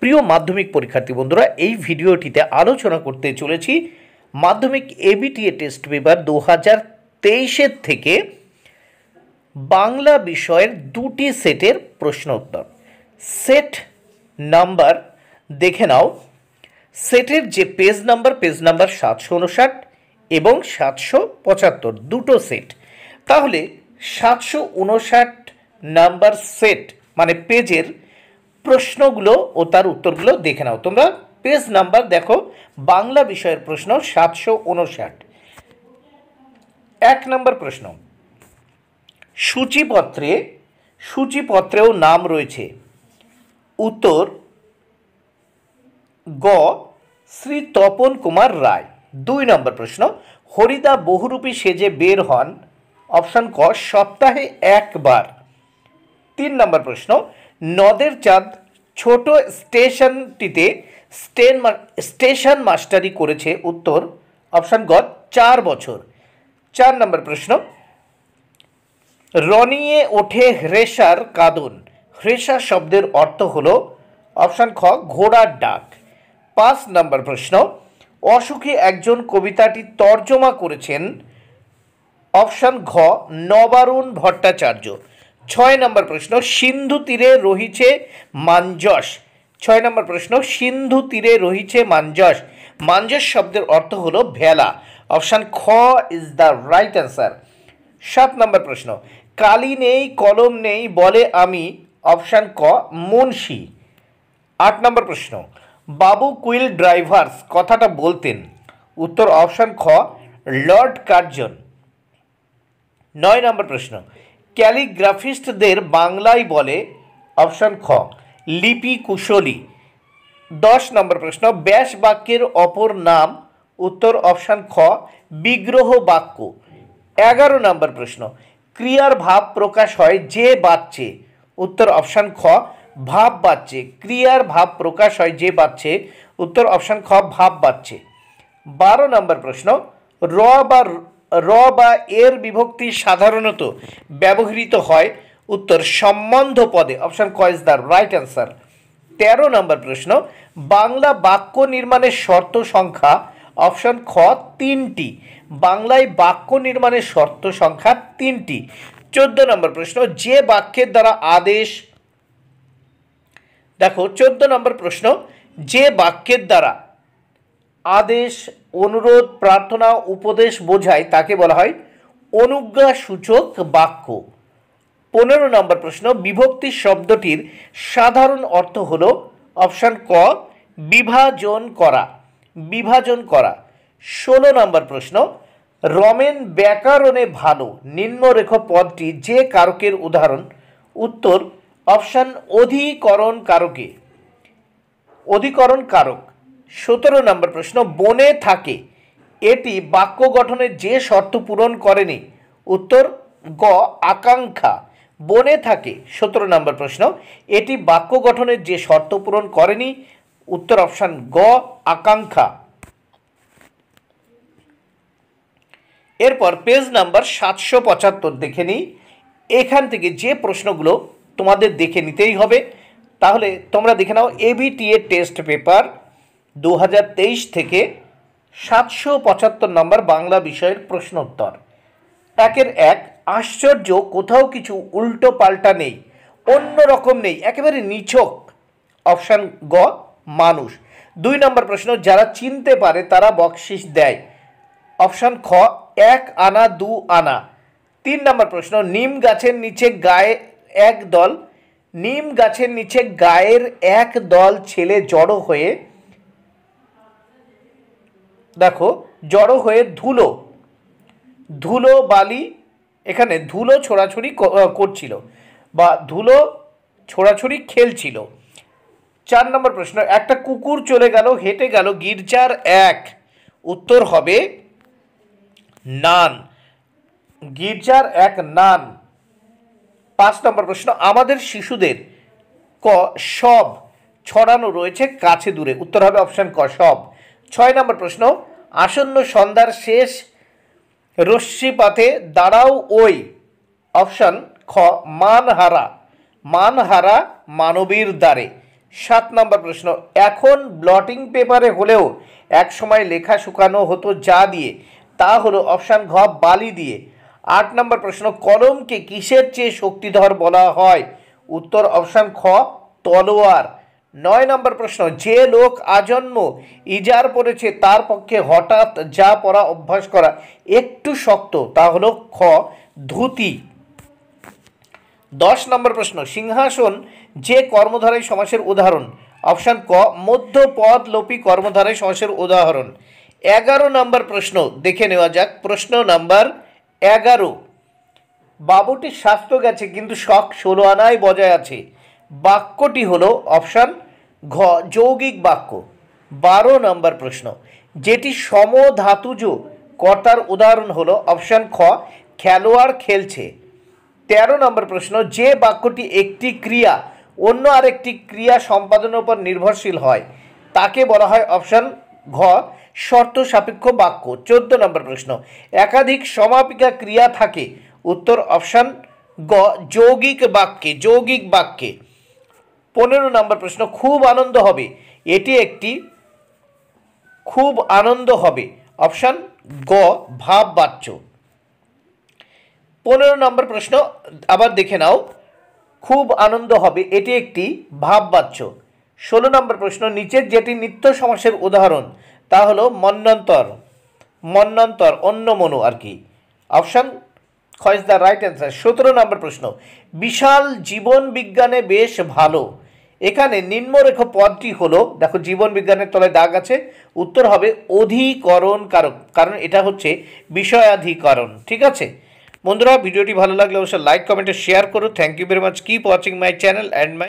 প্রিয় মাধ্যমিক পরীক্ষার্থী বন্ধুরা এই ভিডিওটিতে আলোচনা করতে চলেছি মাধ্যমিক এবিটিএ টেস্ট পেপার দু হাজার তেইশের থেকে বাংলা বিষয়ের দুটি সেটের প্রশ্ন উত্তর সেট নাম্বার দেখে নাও সেটের যে পেজ নাম্বার পেজ নাম্বার সাতশো উনষাট এবং সাতশো পঁচাত্তর দুটো সেট তাহলে সাতশো উনষাট নাম্বার সেট মানে পেজের প্রশ্নগুলো ও তার উত্তরগুলো দেখে নাও তোমরা পেজ নাম্বার দেখো বাংলা বিষয়ের প্রশ্ন সাতশো উনষাট এক নম্বর প্রশ্ন সূচিপত্রে সূচিপত্রেও নাম রয়েছে উত্তর গ শ্রী তপন কুমার রায় দুই নম্বর প্রশ্ন হরিদা বহুরূপী সেজে বের হন অপশান ক সপ্তাহে একবার তিন নম্বর প্রশ্ন নদের চাঁদ ছোট স্টেশনটিতে স্টেন স্টেশন মাস্টারি করেছে উত্তর অপশান গ চার বছর চার নম্বর প্রশ্ন রনিয়ে ওঠে হ্রেসার কাদুন হ্রেসা শব্দের অর্থ হল অপশান খ ঘোড়ার ডাক পাঁচ নম্বর প্রশ্ন অসুখে একজন কবিতাটি তর্জমা করেছেন অপশান ঘ নবারুণ ভট্টাচার্য ছয় নম্বর প্রশ্ন সিন্ধু তীরে রহিছে মাঞ্জস ছয় নম্বর প্রশ্ন সিন্ধু তীরে রহিছে মাঞ্জস মাঞ্জস শব্দের অর্থ হলো ভেলা অপশান খ ইজ দ্য রাইট অ্যান্সার সাত নম্বর প্রশ্ন কালি নেই কলম নেই বলে আমি অপশান ক মুন্সি আট নম্বর প্রশ্ন বাবু কুইল ড্রাইভার্স কথাটা বলতেন উত্তর অপশান খ লর্ড কার্জন নয় নম্বর প্রশ্ন ক্যালিগ্রাফিস্টদের বাংলায় বলে অপশান খ লিপি কুশলী দশ নম্বর প্রশ্ন ব্যাস বাক্যের অপর নাম উত্তর অপশান খ বিগ্রহ বাক্য এগারো নম্বর প্রশ্ন ক্রিয়ার ভাব প্রকাশ হয় যে বাচ্চে উত্তর অপশান খ ভাব বাচ্চে ক্রিয়ার ভাব প্রকাশ হয় যে বাচ্চে উত্তর অপশান খ ভাব বাচ্চে বারো নম্বর প্রশ্ন র বা র বা এর বিভক্তি সাধারণত ব্যবহৃত হয় উত্তর সম্বন্ধ পদে option choose the right answer তেরো নম্বর প্রশ্ন বাংলা বাক্য নির্মাণের শর্ত সংখ্যা অপশন খ তিনটি বাংলায় বাক্য নির্মাণের শর্ত সংখ্যা তিনটি চোদ্দ নম্বর প্রশ্ন যে বাক্যের দ্বারা আদেশ দেখো চোদ্দ নম্বর প্রশ্ন যে বাক্যের দ্বারা আদেশ অনুরোধ প্রার্থনা উপদেশ বোঝায় তাকে বলা হয় অনুজ্ঞা সূচক বাক্য পনেরো নম্বর প্রশ্ন বিভক্তি শব্দটির সাধারণ অর্থ হল অপশান ক বিভাজন করা বিভাজন করা ষোলো নম্বর প্রশ্ন রমেন ব্যাকরণে ভালো নিম্নরেখ পদটি যে কারকের উদাহরণ উত্তর অপশান অধিকরণ কারকে অধিকরণ কারক সতেরো নম্বর প্রশ্ন বনে থাকে এটি বাক্য গঠনের যে শর্ত পূরণ করেনি উত্তর গ আকাঙ্ক্ষা বনে থাকে সতেরো নম্বর প্রশ্ন এটি বাক্য গঠনের যে শর্ত পূরণ করেনি উত্তর অপশান গ আকাঙ্ক্ষা এরপর পেজ নাম্বার সাতশো পঁচাত্তর দেখে নিই এখান থেকে যে প্রশ্নগুলো তোমাদের দেখে নিতেই হবে তাহলে তোমরা দেখে নাও এবিটিএ টেস্ট পেপার দু থেকে সাতশো পঁচাত্তর নম্বর বাংলা বিষয়ের প্রশ্নোত্তর একের এক আশ্চর্য কোথাও কিছু উল্টো পাল্টা নেই অন্য রকম নেই একেবারে নিছক অপশান গ মানুষ দুই নম্বর প্রশ্ন যারা চিনতে পারে তারা বকশিস দেয় অপশান খ এক আনা দু আনা তিন নম্বর প্রশ্ন নিম গাছের নিচে গায়ে এক দল নিম গাছের নিচে গায়ের এক দল ছেলে জড়ো হয়ে দেখো জড়ো হয়ে ধুলো ধুলো বালি এখানে ধুলো ছোড়াছড়ি করছিল বা ধুলো ছোড়াছড়ি খেলছিল চার নম্বর প্রশ্ন একটা কুকুর চলে গেল হেঁটে গেল গির্জার এক উত্তর হবে নান গির্জার এক নান পাঁচ নম্বর প্রশ্ন আমাদের শিশুদের ক সব ছড়ানো রয়েছে কাছে দূরে উত্তর হবে অপশান ক সব ছয় নম্বর প্রশ্ন আসন্ন সন্ধ্যার শেষ রশ্মিপাথে দাঁড়াও ওই অপশান খ মানহারা মানহারা মানবীর দ্বারে সাত নম্বর প্রশ্ন এখন ব্লটিং পেপারে হলেও এক সময় লেখা শুকানো হতো যা দিয়ে তা হলো অপশান ঘ বালি দিয়ে আট নম্বর প্রশ্ন কলমকে কিসের চেয়ে শক্তিধর বলা হয় উত্তর অপশান খ তলোয়ার নয় নম্বর প্রশ্ন যে লোক আজন্ম ইজার পড়েছে তার পক্ষে হঠাৎ যা পরা অভ্যাস করা একটু শক্ত তা হলো খ ধুতি দশ নম্বর প্রশ্ন সিংহাসন যে কর্মধারায় সমাসের উদাহরণ অপশান ক মধ্যপদ লোপি কর্মধারায় সমাসের উদাহরণ এগারো নম্বর প্রশ্ন দেখে নেওয়া যাক প্রশ্ন নাম্বার এগারো বাবুটির স্বাস্থ্য গেছে কিন্তু শখ ষোলো আনায় বজায় আছে বাক্যটি হলো অপশান ঘ যৌগিক বাক্য বারো নম্বর প্রশ্ন যেটি সমধাতুজ কর্তার উদাহরণ হল অপশান খ খেলোয়াড় খেলছে ১৩ নম্বর প্রশ্ন যে বাক্যটি একটি ক্রিয়া অন্য আরেকটি ক্রিয়া সম্পাদনের উপর নির্ভরশীল হয় তাকে বলা হয় অপশান ঘ শর্ত সাপেক্ষ বাক্য ১৪ নম্বর প্রশ্ন একাধিক সমাপিকা ক্রিয়া থাকে উত্তর অপশান গ যৌগিক বাক্যে যৌগিক বাক্যে পনেরো নম্বর প্রশ্ন খুব আনন্দ হবে এটি একটি খুব আনন্দ হবে অপশান গ ভাব বাচ্য পনেরো নম্বর প্রশ্ন আবার দেখে নাও খুব আনন্দ হবে এটি একটি ভাব ভাববাচ্য ষোলো নম্বর প্রশ্ন নিচের যেটি নিত্য সমাসের উদাহরণ তা হল মন্নন্তর মন্নন্তর অন্য মনো আর কি অপশান খ দ্য রাইট অ্যান্সার সতেরো নম্বর প্রশ্ন বিশাল জীবন বিজ্ঞানে বেশ ভালো এখানে নিম্নরেখ পদটি হলো দেখো জীবন বিজ্ঞানের তলায় দাগ আছে উত্তর হবে অধিকরণ কারক কারণ এটা হচ্ছে বিষয়াধিকরণ ঠিক আছে বন্ধুরা ভিডিওটি ভালো লাগলে অবশ্যই লাইক কমেন্টে শেয়ার করো thank you very much keep watching my channel and my